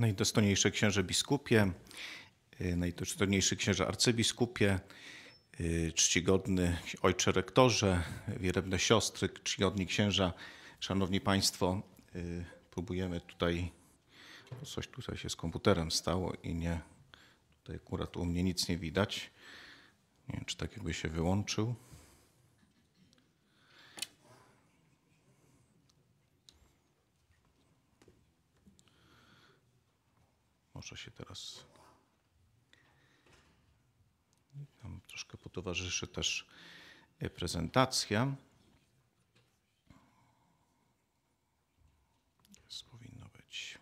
najdostojniejszy no księże biskupie, y, najdostojniejszy no księże arcybiskupie, y, czcigodny ojcze rektorze, wielebne siostry, czcigodni księża, szanowni państwo, y, próbujemy tutaj, coś tutaj się z komputerem stało i nie, tutaj akurat u mnie nic nie widać. Nie wiem, czy tak jakby się wyłączył. Może się teraz. Tam troszkę potowarzyszy też e, prezentacja. Jest, powinno być.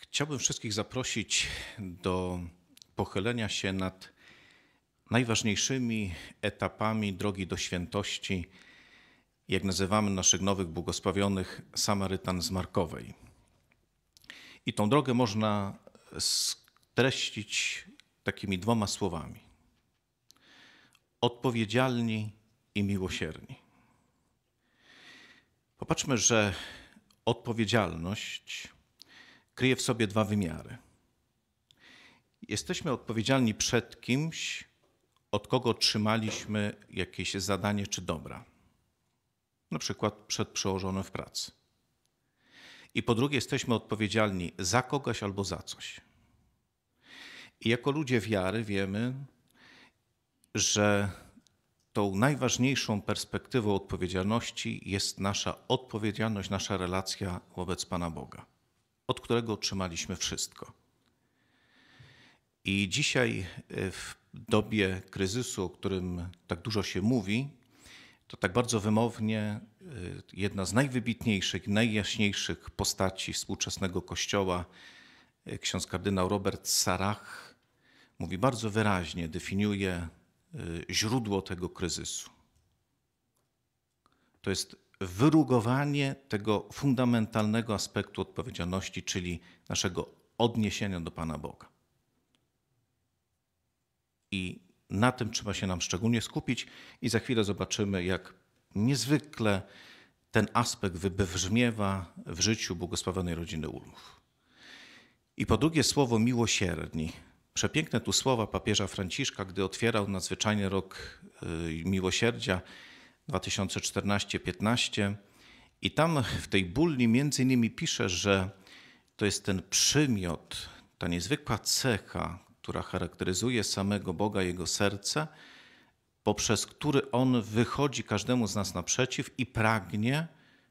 Chciałbym wszystkich zaprosić do pochylenia się nad najważniejszymi etapami drogi do świętości jak nazywamy naszych nowych błogosławionych Samarytan z Markowej. I tą drogę można streścić takimi dwoma słowami: odpowiedzialni i miłosierni. Popatrzmy, że odpowiedzialność kryje w sobie dwa wymiary. Jesteśmy odpowiedzialni przed kimś, od kogo otrzymaliśmy jakieś zadanie czy dobra na przykład przed przełożonym w pracy. I po drugie, jesteśmy odpowiedzialni za kogoś albo za coś. I jako ludzie wiary wiemy, że tą najważniejszą perspektywą odpowiedzialności jest nasza odpowiedzialność, nasza relacja wobec Pana Boga, od którego otrzymaliśmy wszystko. I dzisiaj e, w dobie kryzysu, o którym tak dużo się mówi, to tak bardzo wymownie y, jedna z najwybitniejszych, najjaśniejszych postaci współczesnego kościoła, y, ksiądz kardynał Robert Sarach, mówi bardzo wyraźnie, definiuje y, źródło tego kryzysu. To jest wyrugowanie tego fundamentalnego aspektu odpowiedzialności, czyli naszego odniesienia do Pana Boga. I na tym trzeba się nam szczególnie skupić i za chwilę zobaczymy, jak niezwykle ten aspekt wybrzmiewa w życiu błogosławionej rodziny Ulmów. I po drugie słowo miłosierni. Przepiękne tu słowa papieża Franciszka, gdy otwierał nadzwyczajny rok y, miłosierdzia 2014-15 i tam w tej bulli między innymi pisze, że to jest ten przymiot, ta niezwykła cecha, która charakteryzuje samego Boga, Jego serce, poprzez który On wychodzi każdemu z nas naprzeciw i pragnie,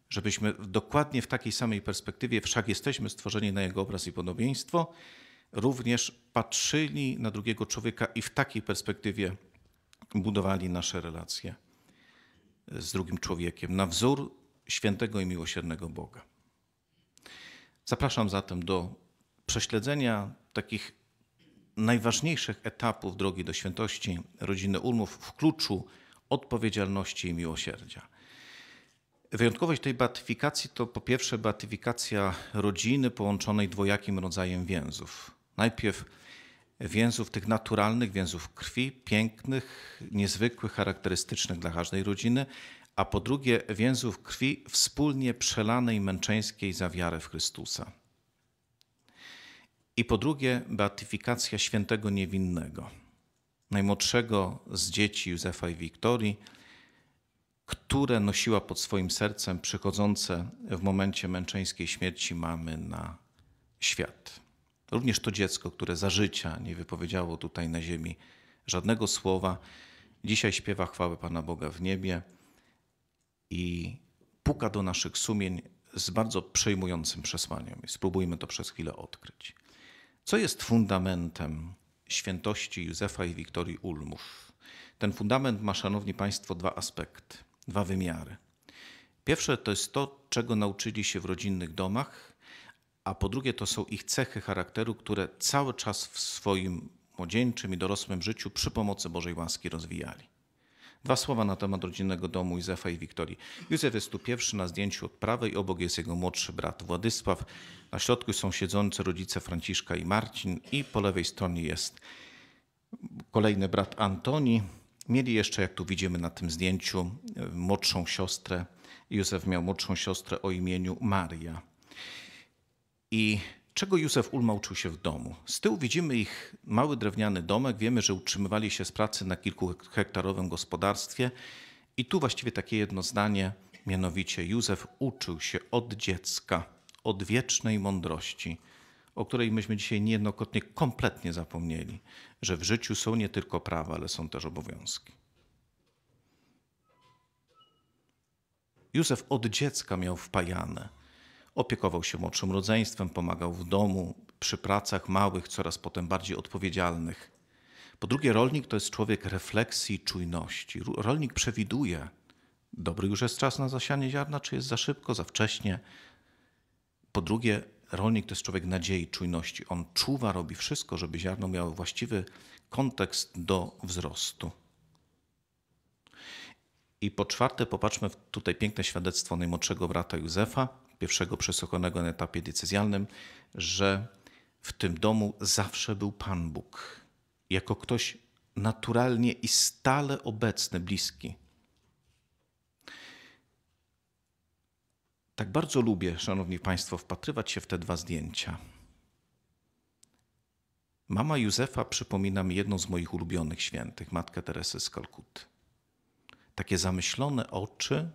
żebyśmy dokładnie w takiej samej perspektywie, wszak jesteśmy stworzeni na Jego obraz i podobieństwo, również patrzyli na drugiego człowieka i w takiej perspektywie budowali nasze relacje z drugim człowiekiem, na wzór świętego i miłosiernego Boga. Zapraszam zatem do prześledzenia takich najważniejszych etapów drogi do świętości rodziny Ulmów w kluczu odpowiedzialności i miłosierdzia. Wyjątkowość tej beatyfikacji to po pierwsze beatyfikacja rodziny połączonej dwojakim rodzajem więzów. Najpierw więzów tych naturalnych, więzów krwi, pięknych, niezwykłych, charakterystycznych dla każdej rodziny, a po drugie więzów krwi wspólnie przelanej męczeńskiej za wiarę w Chrystusa. I po drugie, beatyfikacja świętego niewinnego, najmłodszego z dzieci Józefa i Wiktorii, które nosiła pod swoim sercem przychodzące w momencie męczeńskiej śmierci mamy na świat. Również to dziecko, które za życia nie wypowiedziało tutaj na ziemi żadnego słowa, dzisiaj śpiewa chwałę Pana Boga w niebie i puka do naszych sumień z bardzo przejmującym przesłaniem. spróbujmy to przez chwilę odkryć. Co jest fundamentem świętości Józefa i Wiktorii Ulmów? Ten fundament ma, szanowni państwo, dwa aspekty, dwa wymiary. Pierwsze to jest to, czego nauczyli się w rodzinnych domach, a po drugie to są ich cechy charakteru, które cały czas w swoim młodzieńczym i dorosłym życiu przy pomocy Bożej łaski rozwijali. Dwa słowa na temat rodzinnego domu Józefa i Wiktorii. Józef jest tu pierwszy na zdjęciu od prawej, obok jest jego młodszy brat Władysław. Na środku są siedzący rodzice Franciszka i Marcin i po lewej stronie jest kolejny brat Antoni. Mieli jeszcze, jak tu widzimy na tym zdjęciu, młodszą siostrę. Józef miał młodszą siostrę o imieniu Maria. I Czego Józef Ulma uczył się w domu? Z tyłu widzimy ich mały drewniany domek. Wiemy, że utrzymywali się z pracy na kilkuhektarowym gospodarstwie. I tu właściwie takie jedno zdanie, mianowicie Józef uczył się od dziecka, od wiecznej mądrości, o której myśmy dzisiaj niejednokrotnie kompletnie zapomnieli, że w życiu są nie tylko prawa, ale są też obowiązki. Józef od dziecka miał wpajane – Opiekował się młodszym rodzeństwem, pomagał w domu, przy pracach małych, coraz potem bardziej odpowiedzialnych. Po drugie, rolnik to jest człowiek refleksji, czujności. Rolnik przewiduje, dobry już jest czas na zasianie ziarna, czy jest za szybko, za wcześnie. Po drugie, rolnik to jest człowiek nadziei, czujności. On czuwa, robi wszystko, żeby ziarno miało właściwy kontekst do wzrostu. I po czwarte, popatrzmy tutaj piękne świadectwo najmłodszego brata Józefa pierwszego przesłuchanego na etapie decyzjalnym, że w tym domu zawsze był Pan Bóg, jako ktoś naturalnie i stale obecny, bliski. Tak bardzo lubię, szanowni Państwo, wpatrywać się w te dwa zdjęcia. Mama Józefa przypomina mi jedną z moich ulubionych świętych, matkę Teresę z Kalkuty. Takie zamyślone oczy,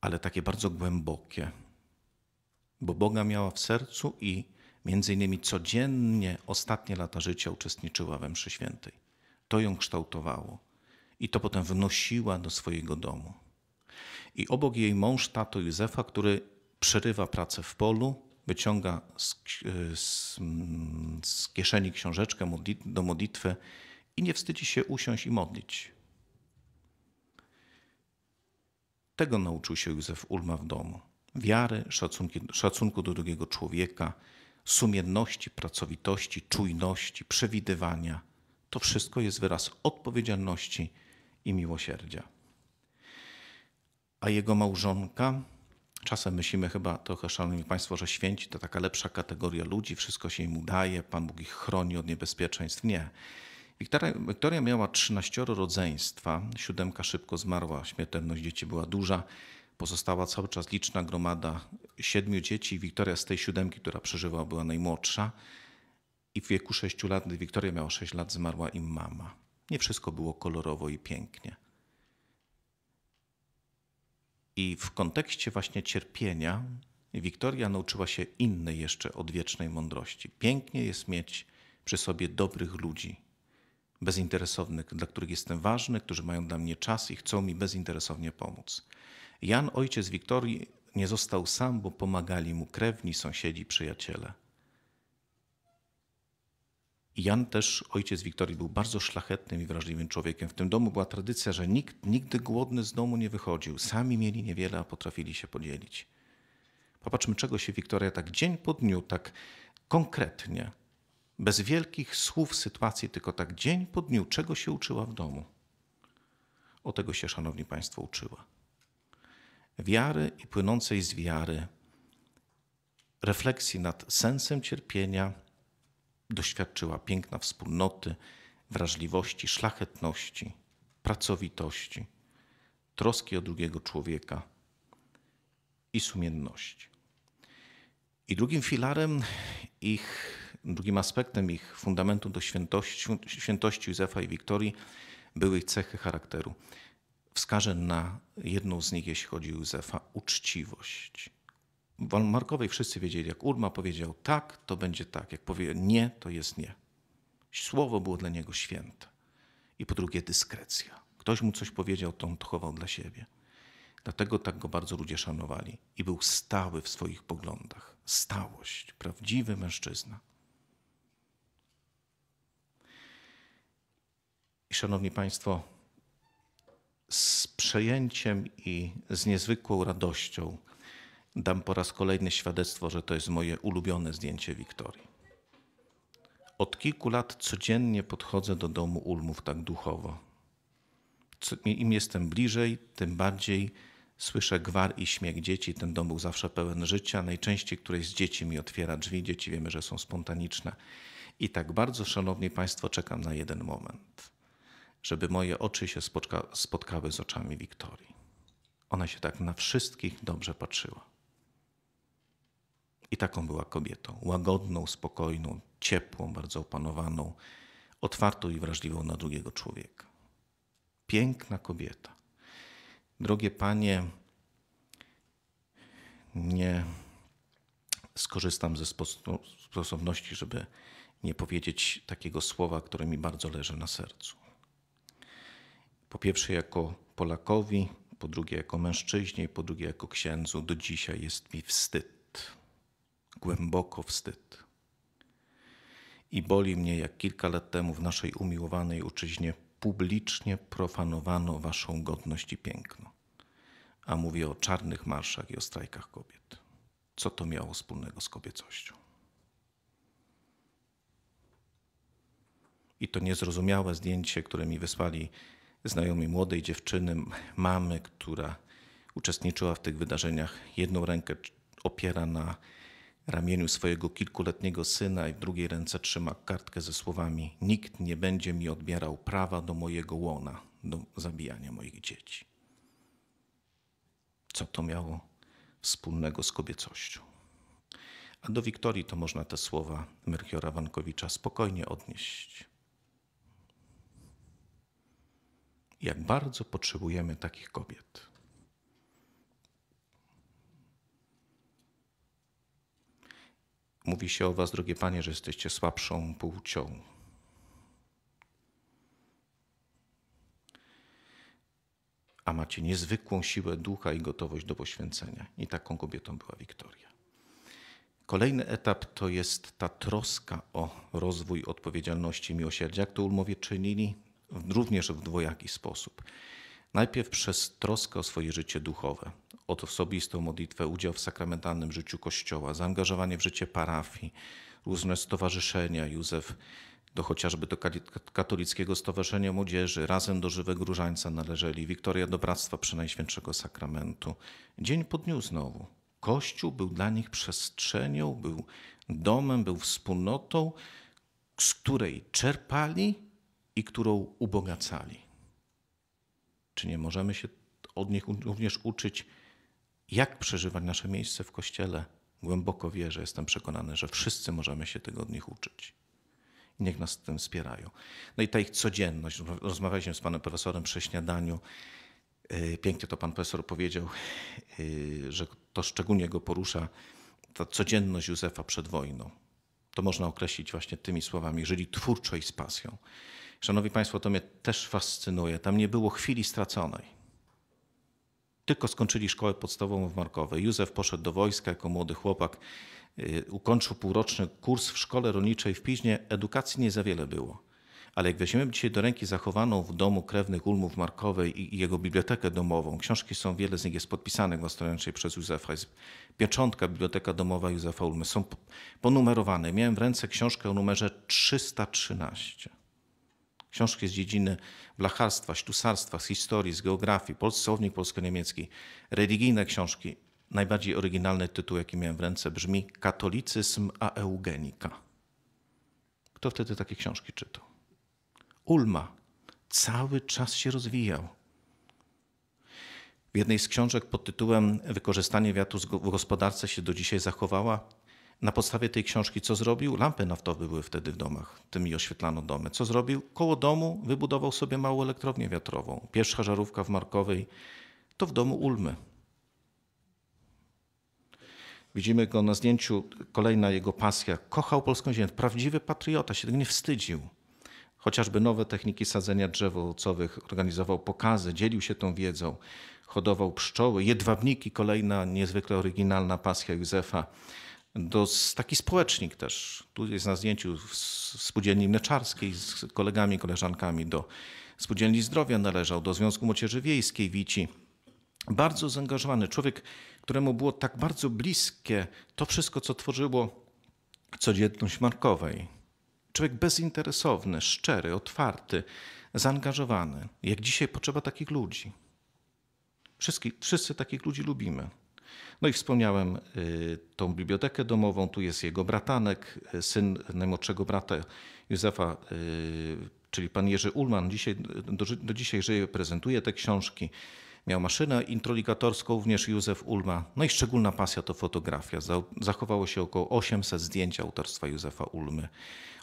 ale takie bardzo głębokie, bo Boga miała w sercu i między innymi codziennie ostatnie lata życia uczestniczyła we mszy świętej. To ją kształtowało i to potem wnosiła do swojego domu. I obok jej mąż, tato Józefa, który przerywa pracę w polu, wyciąga z, e, z, mm, z kieszeni książeczkę modlit, do modlitwy i nie wstydzi się usiąść i modlić. Tego nauczył się Józef Ulma w domu. Wiary, szacunki, szacunku do drugiego człowieka, sumienności, pracowitości, czujności, przewidywania. To wszystko jest wyraz odpowiedzialności i miłosierdzia. A jego małżonka, czasem myślimy chyba trochę, szanowni Państwo, że święci to taka lepsza kategoria ludzi, wszystko się im udaje, Pan Bóg ich chroni od niebezpieczeństw. Nie. Wiktoria miała 13 rodzeństwa, siódemka szybko zmarła, śmiertelność dzieci była duża, pozostała cały czas liczna gromada siedmiu dzieci. Wiktoria z tej siódemki, która przeżyła, była najmłodsza i w wieku 6 lat, gdy Wiktoria miała 6 lat, zmarła im mama. Nie wszystko było kolorowo i pięknie. I w kontekście właśnie cierpienia Wiktoria nauczyła się innej jeszcze odwiecznej mądrości. Pięknie jest mieć przy sobie dobrych ludzi, bezinteresownych, dla których jestem ważny, którzy mają dla mnie czas i chcą mi bezinteresownie pomóc. Jan, ojciec Wiktorii, nie został sam, bo pomagali mu krewni, sąsiedzi, przyjaciele. Jan też, ojciec Wiktorii, był bardzo szlachetnym i wrażliwym człowiekiem. W tym domu była tradycja, że nikt nigdy głodny z domu nie wychodził. Sami mieli niewiele, a potrafili się podzielić. Popatrzmy, czego się Wiktoria tak dzień po dniu, tak konkretnie bez wielkich słów sytuacji tylko tak dzień po dniu, czego się uczyła w domu. O tego się, szanowni państwo, uczyła. Wiary i płynącej z wiary, refleksji nad sensem cierpienia, doświadczyła piękna wspólnoty, wrażliwości, szlachetności, pracowitości, troski o drugiego człowieka i sumienności. I drugim filarem ich drugim aspektem ich fundamentu do świętości, świętości Józefa i Wiktorii były ich cechy charakteru. Wskażę na jedną z nich, jeśli chodzi o Józefa, uczciwość. W Markowej wszyscy wiedzieli, jak Urma powiedział tak, to będzie tak. Jak powie nie, to jest nie. Słowo było dla niego święte. I po drugie, dyskrecja. Ktoś mu coś powiedział, to on to chował dla siebie. Dlatego tak go bardzo ludzie szanowali i był stały w swoich poglądach. Stałość, prawdziwy mężczyzna. I szanowni Państwo, z przejęciem i z niezwykłą radością dam po raz kolejny świadectwo, że to jest moje ulubione zdjęcie Wiktorii. Od kilku lat codziennie podchodzę do domu Ulmów tak duchowo. Im jestem bliżej, tym bardziej słyszę gwar i śmiech dzieci. Ten dom był zawsze pełen życia. Najczęściej któreś z dzieci mi otwiera drzwi. Dzieci wiemy, że są spontaniczne. I tak bardzo, szanowni Państwo, czekam na jeden moment żeby moje oczy się spotka, spotkały z oczami Wiktorii. Ona się tak na wszystkich dobrze patrzyła. I taką była kobietą. Łagodną, spokojną, ciepłą, bardzo opanowaną, otwartą i wrażliwą na drugiego człowieka. Piękna kobieta. Drogie panie, nie skorzystam ze sposobności, żeby nie powiedzieć takiego słowa, które mi bardzo leży na sercu po pierwsze jako Polakowi, po drugie jako mężczyźnie, po drugie jako księdzu, do dzisiaj jest mi wstyd. Głęboko wstyd. I boli mnie, jak kilka lat temu w naszej umiłowanej uczyźnie publicznie profanowano waszą godność i piękno. A mówię o czarnych marszach i o strajkach kobiet. Co to miało wspólnego z kobiecością? I to niezrozumiałe zdjęcie, które mi wysłali znajomi młodej dziewczyny, mamy, która uczestniczyła w tych wydarzeniach. Jedną rękę opiera na ramieniu swojego kilkuletniego syna i w drugiej ręce trzyma kartkę ze słowami: Nikt nie będzie mi odbierał prawa do mojego łona, do zabijania moich dzieci. Co to miało wspólnego z kobiecością? A do Wiktorii to można te słowa Merchiora Wankowicza spokojnie odnieść. jak bardzo potrzebujemy takich kobiet. Mówi się o Was, drogie Panie, że jesteście słabszą płcią. A macie niezwykłą siłę ducha i gotowość do poświęcenia. I taką kobietą była Wiktoria. Kolejny etap to jest ta troska o rozwój odpowiedzialności i miłosierdzia, to ulmowie czynili również w dwojaki sposób. Najpierw przez troskę o swoje życie duchowe, o osobistą modlitwę, udział w sakramentalnym życiu Kościoła, zaangażowanie w życie parafii, różne stowarzyszenia. Józef do chociażby do Katolickiego Stowarzyszenia Młodzieży, razem do Żywego Różańca należeli, Wiktoria do Bractwa Przenajświętszego Sakramentu. Dzień po dniu znowu. Kościół był dla nich przestrzenią, był domem, był wspólnotą, z której czerpali i którą ubogacali. Czy nie możemy się od nich również uczyć, jak przeżywać nasze miejsce w kościele? Głęboko wierzę, jestem przekonany, że wszyscy możemy się tego od nich uczyć. I niech nas w tym wspierają. No i ta ich codzienność. Rozmawialiśmy z panem profesorem przy śniadaniu. Y, pięknie to pan profesor powiedział, y, że to szczególnie go porusza ta codzienność Józefa przed wojną. To można określić właśnie tymi słowami: żyli twórczo i z pasją. Szanowni Państwo, to mnie też fascynuje. Tam nie było chwili straconej. Tylko skończyli szkołę podstawową w Markowej. Józef poszedł do wojska jako młody chłopak. Y, ukończył półroczny kurs w szkole rolniczej w Piźnie. Edukacji nie za wiele było. Ale jak weźmiemy dzisiaj do ręki zachowaną w domu krewnych Ulmów Markowej i jego bibliotekę domową, książki są, wiele z nich jest podpisanych własnoręcznie przez Józefa, jest pieczątka Biblioteka Domowa Józefa Ulmy, są ponumerowane. Miałem w ręce książkę o numerze 313. Książki z dziedziny blacharstwa, ślusarstwa, z historii, z geografii, polsownik polsko-niemiecki, religijne książki. Najbardziej oryginalny tytuł, jaki miałem w ręce, brzmi Katolicyzm a Eugenika. Kto wtedy takie książki czytał? Ulma cały czas się rozwijał. W jednej z książek pod tytułem Wykorzystanie wiatru w gospodarce się do dzisiaj zachowała na podstawie tej książki co zrobił? Lampy naftowe były wtedy w domach, tymi oświetlano domy. Co zrobił? Koło domu wybudował sobie małą elektrownię wiatrową. Pierwsza żarówka w Markowej to w domu Ulmy. Widzimy go na zdjęciu, kolejna jego pasja. Kochał polską ziemię, prawdziwy patriota, się tego nie wstydził. Chociażby nowe techniki sadzenia drzew owocowych, organizował pokazy, dzielił się tą wiedzą, hodował pszczoły, jedwabniki, kolejna niezwykle oryginalna pasja Józefa do, taki społecznik też. Tu jest na zdjęciu w spółdzielni mleczarskiej z kolegami i koleżankami do spółdzielni zdrowia należał, do Związku Młodzieży Wiejskiej Wici. Bardzo zaangażowany człowiek, któremu było tak bardzo bliskie to wszystko, co tworzyło codzienność Markowej. Człowiek bezinteresowny, szczery, otwarty, zaangażowany. Jak dzisiaj potrzeba takich ludzi. Wszyscy, wszyscy takich ludzi lubimy. No i wspomniałem y, tą bibliotekę domową, tu jest jego bratanek, y, syn najmłodszego brata Józefa, y, czyli pan Jerzy Ulman. Dzisiaj, do, do dzisiaj żyje, prezentuje te książki. Miał maszynę introligatorską również Józef Ulma. No i szczególna pasja to fotografia. Zachowało się około 800 zdjęć autorstwa Józefa Ulmy.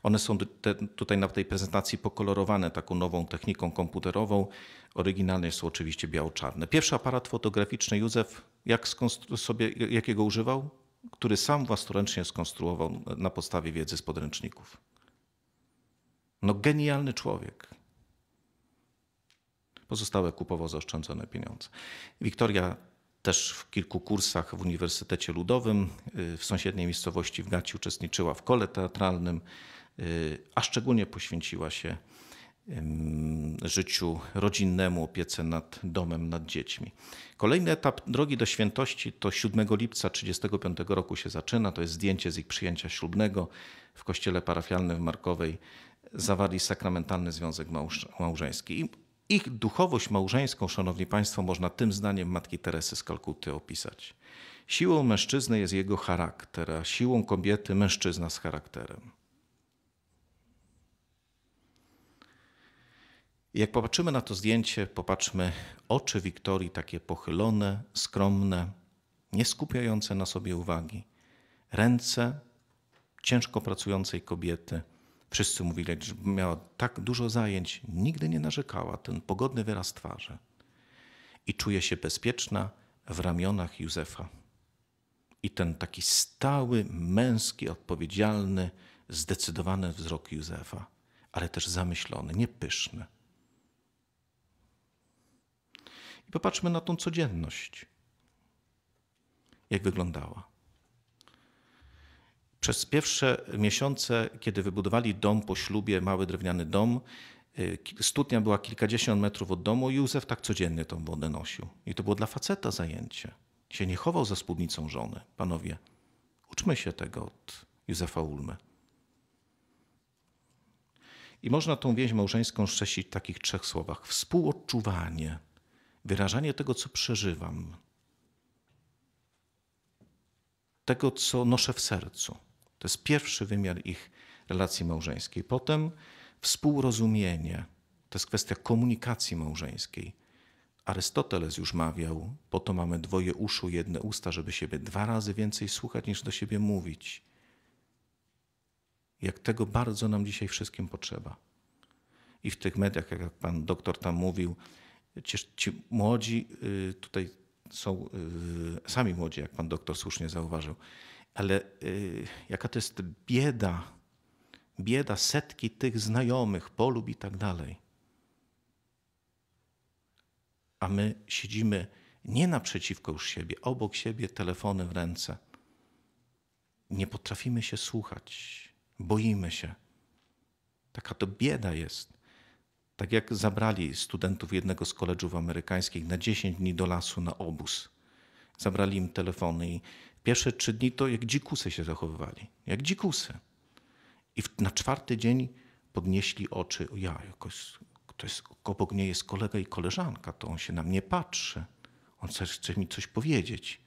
One są te, tutaj na tej prezentacji pokolorowane taką nową techniką komputerową. Oryginalne są oczywiście biało-czarne. Pierwszy aparat fotograficzny Józef, jak sobie, jakiego używał? Który sam własnoręcznie skonstruował na podstawie wiedzy z podręczników. No genialny człowiek pozostałe kupował zaoszczędzone pieniądze. Wiktoria też w kilku kursach w Uniwersytecie Ludowym, y, w sąsiedniej miejscowości w Gaci uczestniczyła w kole teatralnym, y, a szczególnie poświęciła się życiu rodzinnemu, opiece nad domem, nad dziećmi. Kolejny etap drogi do świętości to 7 lipca 1935 roku się zaczyna. To jest zdjęcie z ich przyjęcia ślubnego w kościele parafialnym w Markowej. Zawarli sakramentalny związek małżeński. I ich duchowość małżeńską, szanowni państwo, można tym zdaniem matki Teresy z Kalkuty opisać. Siłą mężczyzny jest jego charakter, a siłą kobiety mężczyzna z charakterem. Jak popatrzymy na to zdjęcie, popatrzmy oczy Wiktorii takie pochylone, skromne, nie skupiające na sobie uwagi. Ręce ciężko pracującej kobiety – Wszyscy mówili, że miała tak dużo zajęć, nigdy nie narzekała, ten pogodny wyraz twarzy. I czuje się bezpieczna w ramionach Józefa. I ten taki stały, męski, odpowiedzialny, zdecydowany wzrok Józefa, ale też zamyślony, niepyszny. I popatrzmy na tą codzienność, jak wyglądała. Przez pierwsze miesiące, kiedy wybudowali dom po ślubie, mały drewniany dom, y, studnia była kilkadziesiąt metrów od domu i Józef tak codziennie tą wodę nosił. I to było dla faceta zajęcie. Się nie chował za spódnicą żony. Panowie, uczmy się tego od Józefa Ulmy. I można tą więź małżeńską szczęścić w takich trzech słowach. Współodczuwanie, wyrażanie tego, co przeżywam, tego, co noszę w sercu. To jest pierwszy wymiar ich relacji małżeńskiej. Potem współrozumienie. To jest kwestia komunikacji małżeńskiej. Arystoteles już mawiał, po to mamy dwoje uszu, jedne usta, żeby siebie dwa razy więcej słuchać niż do siebie mówić. Jak tego bardzo nam dzisiaj wszystkim potrzeba. I w tych mediach, jak pan doktor tam mówił, ci, ci młodzi y, tutaj są, y, sami młodzi, jak pan doktor słusznie zauważył, ale yy, jaka to jest bieda, bieda setki tych znajomych, polub i tak dalej. A my siedzimy nie naprzeciwko już siebie, obok siebie, telefony w ręce. Nie potrafimy się słuchać, boimy się. Taka to bieda jest. Tak jak zabrali studentów jednego z koleżów amerykańskich na 10 dni do lasu na obóz. Zabrali im telefony i Pierwsze trzy dni to jak dzikusy się zachowywali. Jak dzikusy. I na czwarty dzień podnieśli oczy. ja, jakoś, ktoś obok mnie jest kolega i koleżanka, to on się na mnie patrzy. On chce, chce mi coś powiedzieć.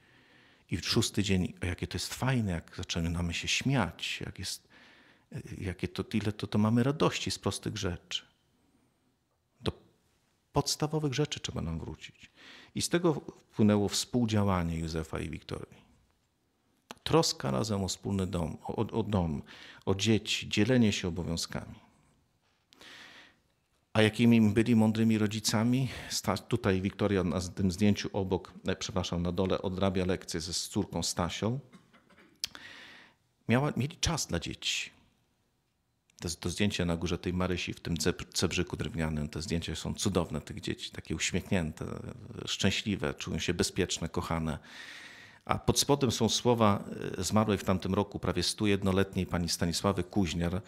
I w szósty dzień, o jakie to jest fajne, jak zaczynamy się śmiać, jak jest, y, jakie to, ile to, to mamy radości z prostych rzeczy. Do podstawowych rzeczy trzeba nam wrócić. I z tego wpłynęło współdziałanie Józefa i Wiktorii troska razem o wspólny dom, o, o dom, o dzieci, dzielenie się obowiązkami. A jakimi byli mądrymi rodzicami? Tutaj Wiktoria na tym zdjęciu obok, e, przepraszam, na dole odrabia lekcję ze z córką Stasią. Miała, mieli czas dla dzieci. To, to zdjęcie na górze tej Marysi w tym cebrzyku drewnianym, te zdjęcia są cudowne tych dzieci, takie uśmiechnięte, szczęśliwe, czują się bezpieczne, kochane. A pod spodem są słowa e, zmarłej w tamtym roku prawie 101-letniej pani Stanisławy Kuźniar.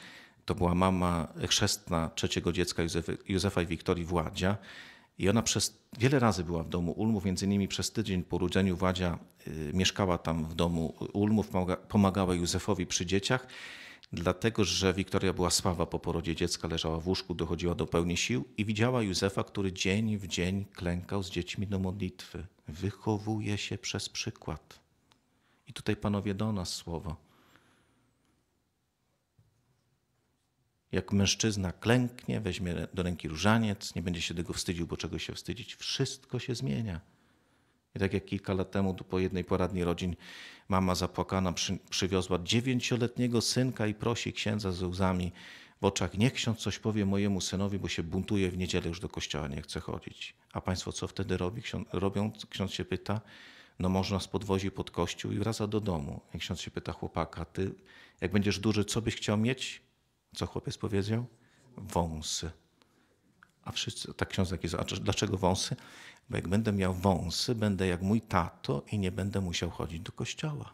To była mama chrzestna trzeciego dziecka Józefa i Wiktorii Władzia. I ona przez wiele razy była w domu Ulmów, między innymi przez tydzień po urodzeniu Władzia e, mieszkała tam w domu Ulmów, pomagała Józefowi przy dzieciach dlatego że Wiktoria była sława po porodzie dziecka, leżała w łóżku, dochodziła do pełni sił i widziała Józefa, który dzień w dzień klękał z dziećmi do modlitwy. Wychowuje się przez przykład. I tutaj, panowie, do nas słowo. Jak mężczyzna klęknie, weźmie do ręki różaniec, nie będzie się tego wstydził, bo czego się wstydzić, wszystko się zmienia. I tak jak kilka lat temu po jednej poradni rodzin mama zapłakana przy, przywiozła dziewięcioletniego synka i prosi księdza z łzami w oczach, niech ksiądz coś powie mojemu synowi, bo się buntuje w niedzielę już do kościoła, nie chce chodzić. A państwo co wtedy robi? Ksiądz, robią? Ksiądz się pyta, no można z podwozi pod kościół i wraca do domu. I ksiądz się pyta chłopaka, ty jak będziesz duży, co byś chciał mieć? Co chłopiec powiedział? Wąsy. A wszyscy, tak ksiądz a dlaczego wąsy? Bo jak będę miał wąsy, będę jak mój tato i nie będę musiał chodzić do kościoła.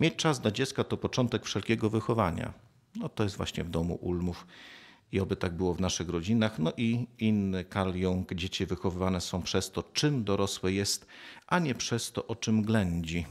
Mieć czas dla dziecka to początek wszelkiego wychowania. No to jest właśnie w domu Ulmów i oby tak było w naszych rodzinach. No i inny Karl Jung, dzieci wychowywane są przez to, czym dorosłe jest, a nie przez to, o czym ględzi.